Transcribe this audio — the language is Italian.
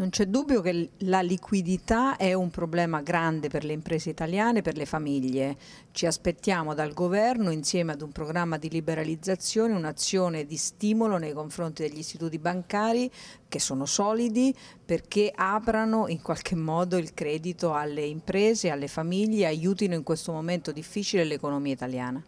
Non c'è dubbio che la liquidità è un problema grande per le imprese italiane, per le famiglie. Ci aspettiamo dal governo, insieme ad un programma di liberalizzazione, un'azione di stimolo nei confronti degli istituti bancari che sono solidi perché aprano in qualche modo il credito alle imprese, alle famiglie, aiutino in questo momento difficile l'economia italiana.